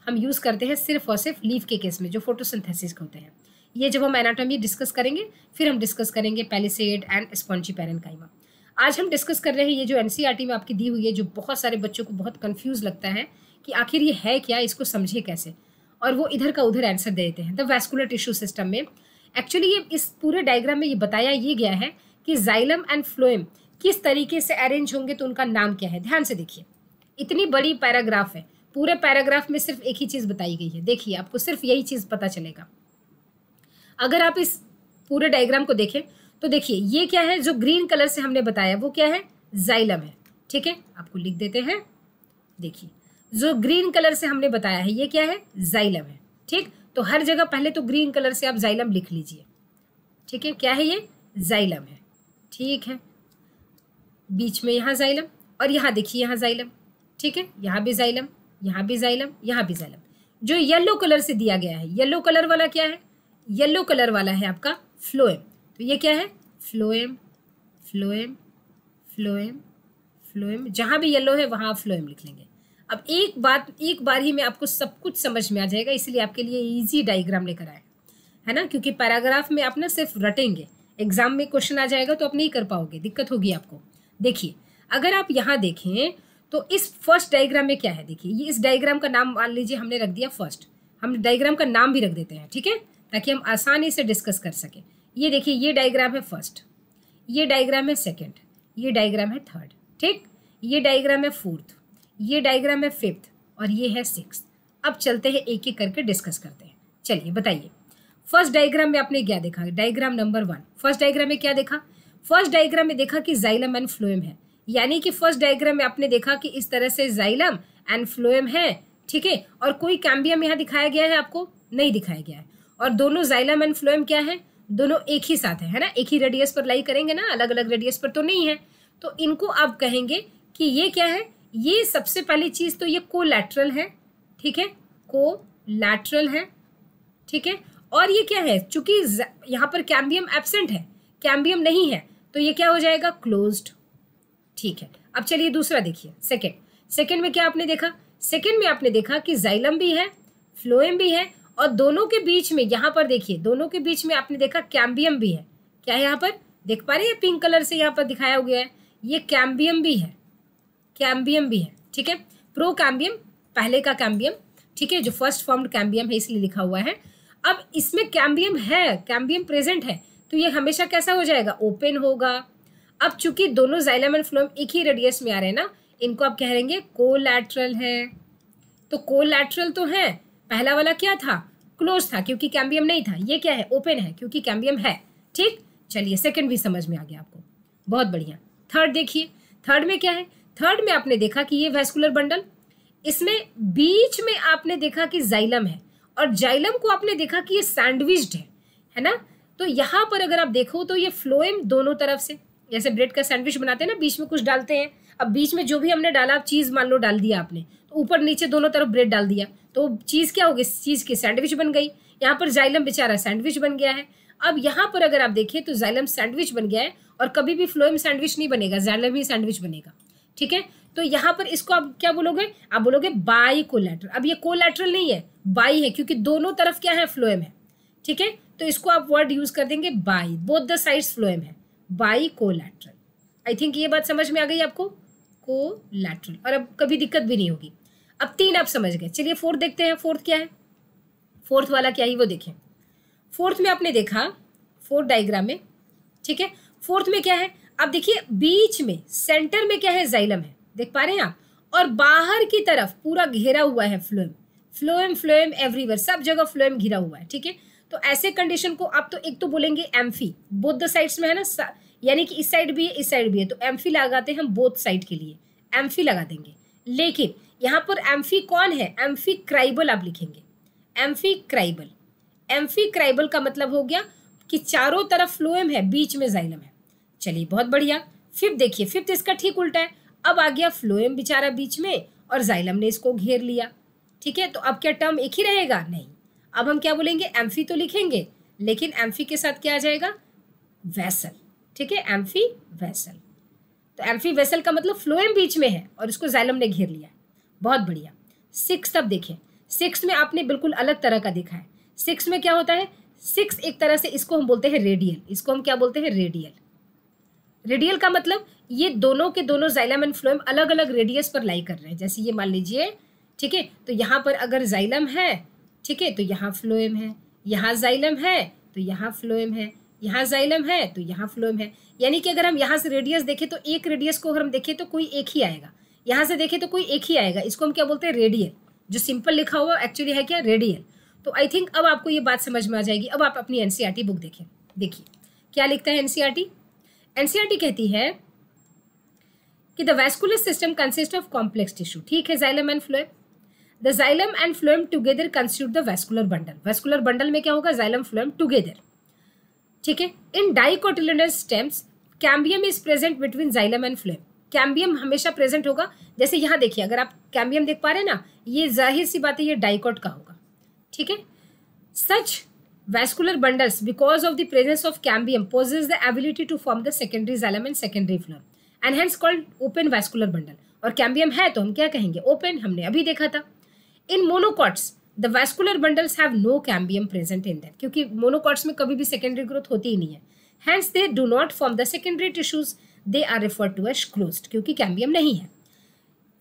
हम यूज़ करते हैं सिर्फ और सिर्फ लीव के केस में जो फोटोसिंथेसिस के होते हैं ये जब हम एनाटॉमी डिस्कस करेंगे फिर हम डिस्कस करेंगे पैलिसेड एंड स्पॉन्जी पैरन आज हम डिस्कस कर रहे हैं ये जो एनसीआरटी e में आपकी दी हुई है जो बहुत सारे बच्चों को बहुत कन्फ्यूज़ लगता है कि आखिर ये है क्या इसको समझे कैसे और वो इधर का उधर आंसर दे देते हैं द वैस्कुलर टिश्यू सिस्टम में एक्चुअली ये इस पूरे डायग्राम में ये बताया ये गया है कि जाइलम एंड फ्लोएम किस तरीके से अरेंज होंगे तो उनका नाम क्या है ध्यान से देखिए इतनी बड़ी पैराग्राफ है पूरे पैराग्राफ में सिर्फ एक ही चीज़ बताई गई है देखिए आपको सिर्फ यही चीज़ पता चलेगा अगर आप इस पूरे डायग्राम को देखें तो देखिए ये क्या है जो ग्रीन कलर से हमने बताया वो क्या है जाइलम है ठीक है आपको लिख देते हैं देखिए जो ग्रीन कलर से हमने बताया है ये क्या है जाइलम है ठीक तो हर जगह पहले तो ग्रीन कलर से आप जाइलम लिख लीजिए ठीक है क्या है ये जाइलम है ठीक है बीच में यहाँ जाइलम और यहाँ देखिए यहाँ जाइलम ठीक है यहाँ भी जाइलम यहाँ भी जाइलम यहाँ भी जाइलम जो येलो कलर से दिया गया है येलो कलर वाला क्या है येलो कलर वाला है आपका फ्लोएम तो ये क्या है फ्लोएम फ्लोएम फ्लोएम फ्लोएम जहाँ भी येलो है वहाँ आप फ्लोएम लिख लेंगे अब एक बात एक बार ही में आपको सब कुछ समझ में आ जाएगा इसलिए आपके लिए ईजी डाइग्राम लेकर आए है ना क्योंकि पैराग्राफ में आप ना सिर्फ रटेंगे एग्जाम में क्वेश्चन आ जाएगा तो आप नहीं कर पाओगे दिक्कत होगी आपको देखिए अगर आप यहाँ देखें तो इस फर्स्ट डायग्राम में क्या है देखिए ये इस डायग्राम का नाम मान लीजिए हमने रख दिया फर्स्ट हम डायग्राम का नाम भी रख देते हैं ठीक है ताकि हम आसानी से डिस्कस कर सकें ये देखिए ये डायग्राम है फर्स्ट ये डायग्राम है सेकेंड ये डायग्राम है थर्ड ठीक ये डायग्राम है फोर्थ ये डायग्राम है फिफ्थ और ये है सिक्स अब चलते हैं एक एक करके डिस्कस करते हैं चलिए बताइए फर्स्ट डायग्राम में आपने क्या देखा diagram number one first diagram में क्या देखा फर्स्ट डायग्राम में देखा कि जाइलम एंड फ्लोएम है यानी कि फर्स्ट डायग्राम में आपने देखा कि इस तरह से जाइलम एंड फ्लोएम है ठीक है और कोई कैम्बियम यहाँ दिखाया गया है आपको नहीं दिखाया गया है और दोनों जाइलम एंड फ्लोएम क्या है दोनों एक ही साथ है है ना एक ही रेडियस पर लाई करेंगे ना अलग अलग रेडियस पर तो नहीं है तो इनको आप कहेंगे कि ये क्या है ये सबसे पहली चीज़ तो ये लेटरल है ठीक है लेटरल है ठीक है और ये क्या है चूंकि यहां पर कैम्बियम एबसेंट है कैम्बियम नहीं है तो ये क्या हो जाएगा क्लोज्ड ठीक है अब चलिए दूसरा देखिए सेकेंड सेकेंड में क्या आपने देखा सेकेंड में आपने देखा कि जाइलम भी है फ्लोएम भी है और दोनों के बीच में यहां पर देखिए दोनों के बीच में आपने देखा कैम्बियम भी है क्या है यहाँ पर देख पा रहे हैं पिंक कलर से यहाँ पर दिखाया गया है ये कैम्बियम भी है कैम्बियम भी है ठीक है प्रो कैम्बियम पहले का कैम्बियम ठीक है जो फर्स्ट फॉर्म्ड कैम्बियम है इसलिए लिखा हुआ है अब इसमें कैम्बियम है कैम्बियम प्रेजेंट है तो ये हमेशा कैसा हो जाएगा ओपन होगा अब चूंकि दोनों जाइलम एंड फ्लोम एक ही रेडियस में आ रहे हैं ना इनको आप कह रहेंगे कोलैटरल है तो कोलैटरल तो है पहला वाला क्या था क्लोज था क्योंकि कैम्बियम नहीं था ये क्या है ओपन है क्योंकि कैम्बियम है ठीक चलिए सेकंड भी समझ में आ गया आपको बहुत बढ़िया थर्ड देखिए थर्ड में क्या है थर्ड में आपने देखा कि ये वेस्कुलर बंडल इसमें बीच में आपने देखा कि जाइलम है और जाइलम को आपने देखा कि ये सैंडविच्ड है है ना तो यहाँ पर अगर आप देखो तो ये फ्लोएम दोनों तरफ से जैसे ब्रेड का सैंडविच बनाते हैं ना बीच में कुछ डालते हैं अब बीच में जो भी हमने डाला आप चीज़ मान लो डाल दिया आपने तो ऊपर नीचे दोनों तरफ ब्रेड डाल दिया तो चीज़ क्या होगी चीज़ की सैंडविच बन गई यहाँ पर जाइलम बेचारा सैंडविच बन गया है अब यहाँ पर अगर आप देखें तो जाइलम सैंडविच बन गया है और कभी भी फ्लोएम सैंडविच नहीं बनेगा जाइलम ही सैंडविच बनेगा ठीक है तो यहाँ पर इसको आप क्या बोलोगे आप बोलोगे बाई कोलेट्रल अब ये कोलेट्रल नहीं है बाई है क्योंकि दोनों तरफ क्या है फ्लोएम है ठीक है तो इसको आप वर्ड यूज कर देंगे by both the side phloem है बाई कोलेट्रल आई थिंक ये बात समझ में आ गई आपको कोलेटरल और अब कभी दिक्कत भी नहीं होगी अब तीन आप समझ गए चलिए फोर्थ देखते हैं फोर्थ क्या है फोर्थ वाला क्या ही वो देखें फोर्थ में आपने देखा फोर्थ डायग्राम में ठीक है फोर्थ में क्या है अब देखिए बीच में सेंटर में क्या है जाइलम है देख पा रहे हैं आप और बाहर की तरफ पूरा घेरा हुआ है फ्लोएम फ्लोएम फ्लोएम एवरीवेयर सब जगह फ्लोएम घिरा हुआ है ठीक है तो ऐसे कंडीशन को आप तो एक तो बोलेंगे एम्फी बोथ द साइड्स में है ना यानी कि इस साइड भी है इस साइड भी है तो एम्फी लगाते हैं हम बोथ साइड के लिए एम्फी लगा देंगे लेकिन यहाँ पर एम्फी कौन है एम्फी क्राइबल आप लिखेंगे एम्फी क्राइबल एम्फी क्राइबल का मतलब हो गया कि चारों तरफ फ्लोएम है बीच में जाइलम है चलिए बहुत बढ़िया फिफ्थ देखिए फिफ्थ तो इसका ठीक उल्टा है अब आ गया फ्लोएम बेचारा बीच में और जाइलम ने इसको घेर लिया ठीक है तो अब क्या टर्म एक ही रहेगा नहीं अब हम क्या बोलेंगे एम्फी तो लिखेंगे लेकिन एम्फी के साथ क्या आ जाएगा वैसल ठीक है एम्फी वैसल तो एम्फी वैसल का मतलब फ्लोएम बीच में है और इसको जाइलम ने घेर लिया बहुत बढ़िया सिक्स अब देखें सिक्स में आपने बिल्कुल अलग तरह का देखा है सिक्स में क्या होता है सिक्स एक तरह से इसको हम बोलते हैं रेडियल इसको हम क्या बोलते हैं रेडियल रेडियल का मतलब ये दोनों के दोनों जाइलम एंड फ्लोएम अलग अलग रेडियस पर लाई कर रहे हैं जैसे ये मान लीजिए ठीक है तो यहाँ पर अगर जाइलम है ठीक है तो यहाँ फ्लोएम है यहाँ जाइलम है तो यहाँ फ्लोएम है यहाँ जाइलम है तो यहाँ फ्लोएम है यानी कि अगर हम यहाँ से रेडियस देखें तो एक रेडियस को अगर हम देखें तो कोई एक ही आएगा यहाँ से देखें तो कोई एक ही आएगा इसको हम क्या बोलते हैं रेडियल जो सिंपल लिखा हुआ एक्चुअली है क्या रेडियल तो आई थिंक अब आपको ये बात समझ में आ जाएगी अब आप अपनी एनसीईआरटी बुक e देखें देखिए क्या लिखता है एनसीईआरटी एनसीईआरटी कहती है कि the vascular system consist of complex tissue ठीक है xylem and phloem the xylem and phloem together constitute the vascular bundle vascular bundle में क्या होगा जाइलम फ्लोएम टुगेदर ठीक है in dicotyledonous stems cambium is present between xylem and phloem cambium हमेशा present होगा जैसे यहां देखिए अगर आप कैम्बियम देख पा रहे हैं ना ये जाहिर सी बात है ये डाइकोट का होगा ठीक है such vascular bundles because of the presence of cambium posses the ability to form the secondary xylem and secondary phloem and hence called open vascular bundle और कैम्बियम है तो हम क्या कहेंगे ओपन हमने अभी देखा था in monocots the vascular bundles have no cambium present in them क्योंकि मोनोकॉट्स में कभी भी सेकेंडरी ग्रोथ होती ही नहीं है hence they do not form the secondary tissues they are refer to as close क्योंकि कैम्बियम नहीं है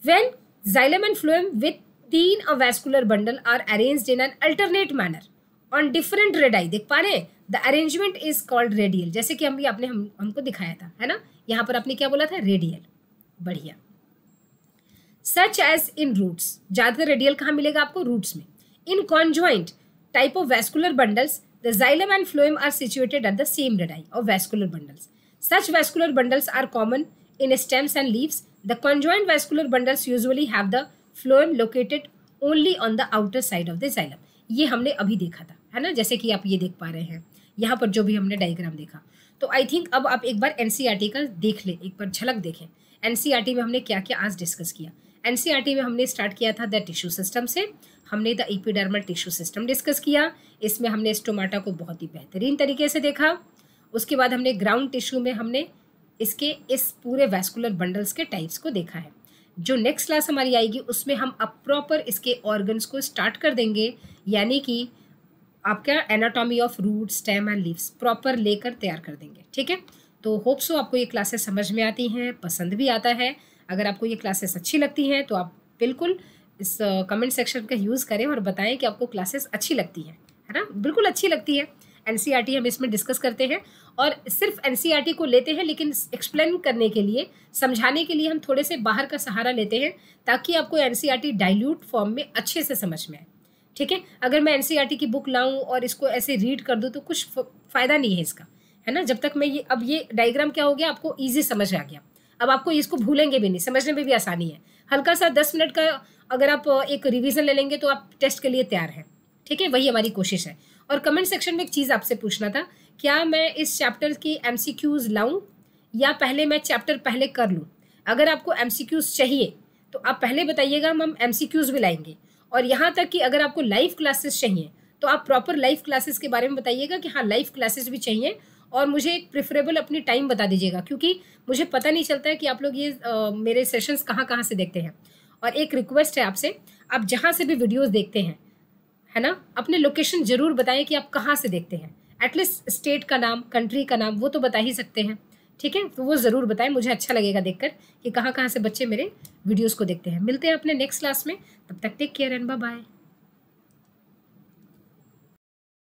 when xylem and phloem within a vascular bundle are arrange in an alternate manner on different radii देख पा रहे हैं the arrangement is called radial जैसे कि हम भी आपने हम हमको दिखाया था है ना यहाँ पर आपने क्या बोला था रेडियल बढ़िया सच एज इन रूट्स ज़्यादातर रेडियल कहाँ मिलेगा आपको रूट्स में in conjoint type of vascular bundles the xylem and phloem are situated at the same radii और vascular bundles such vascular bundles are common in stems and leaves the conjoint vascular bundles usually have the phloem located only on the outer side of the xylem ये हमने अभी देखा था है ना जैसे कि आप ये देख पा रहे हैं यहाँ पर जो भी हमने डायग्राम देखा तो आई थिंक अब आप एक बार एन e का देख लें एक बार झलक देखें एन e में हमने क्या क्या आज डिस्कस किया एन e में हमने स्टार्ट किया था द टिश्यू सिस्टम से हमने the epidermal tissue system discuss किया इसमें हमने स्टोमाटा को बहुत ही बेहतरीन तरीके से देखा उसके बाद हमने ग्राउंड टिश्यू में हमने इसके इस पूरे वेस्कुलर बंडल्स के टाइप्स को देखा है जो नेक्स्ट क्लास हमारी आएगी उसमें हम अप्रॉपर प्रॉपर इसके ऑर्गन्स को स्टार्ट कर देंगे यानी कि आपका anatomy of root stem and leaves proper लेकर तैयार कर देंगे ठीक है तो होप सो आपको ये क्लासेस समझ में आती हैं पसंद भी आता है अगर आपको ये क्लासेस अच्छी लगती हैं तो आप बिल्कुल इस कमेंट सेक्शन का यूज़ करें और बताएं कि आपको क्लासेस अच्छी लगती हैं है ना बिल्कुल अच्छी लगती है एन e हम इसमें डिस्कस करते हैं और सिर्फ एन e को लेते हैं लेकिन एक्सप्लेन करने के लिए समझाने के लिए हम थोड़े से बाहर का सहारा लेते हैं ताकि आपको एन डाइल्यूट फॉर्म में अच्छे से समझ में आए ठीक है अगर मैं एन e की बुक लाऊं और इसको ऐसे रीड कर दूँ तो कुछ फ़ायदा नहीं है इसका है ना जब तक मैं ये अब ये डायग्राम क्या हो गया आपको ईजी समझ आ गया अब आपको इसको भूलेंगे भी नहीं समझने में भी आसानी है हल्का सा दस मिनट का अगर आप एक रिवीजन ले लेंगे तो आप टेस्ट के लिए तैयार हैं ठीक है वही हमारी कोशिश है और कमेंट सेक्शन में एक चीज़ आपसे पूछना था क्या मैं इस चैप्टर की एम सी क्यूज़ लाऊँ या पहले मैं चैप्टर पहले कर लूँ अगर आपको एम सी क्यूज़ चाहिए तो आप पहले बताइएगा हम एम सी क्यूज़ भी लाएंगे और यहाँ तक कि अगर आपको लाइव क्लासेस चाहिए तो आप प्रॉपर लाइव क्लासेस के बारे में बताइएगा कि हाँ लाइव क्लासेस भी चाहिए और मुझे एक प्रेफरेबल अपनी टाइम बता दीजिएगा क्योंकि मुझे पता नहीं चलता है कि आप लोग ये आ, मेरे सेशंस कहाँ कहाँ से देखते हैं और एक रिक्वेस्ट है आपसे आप जहाँ से भी वीडियोज़ देखते हैं है ना अपने लोकेशन ज़रूर बताएं कि आप कहाँ से देखते हैं एटलीस्ट स्टेट का नाम कंट्री का नाम वो तो बता ही सकते हैं ठीक है तो वो ज़रूर बताएं मुझे अच्छा लगेगा देखकर कि कहाँ कहाँ से बच्चे मेरे वीडियोस को देखते हैं मिलते हैं अपने नेक्स्ट क्लास में तब तक टेक केयर एंड बाय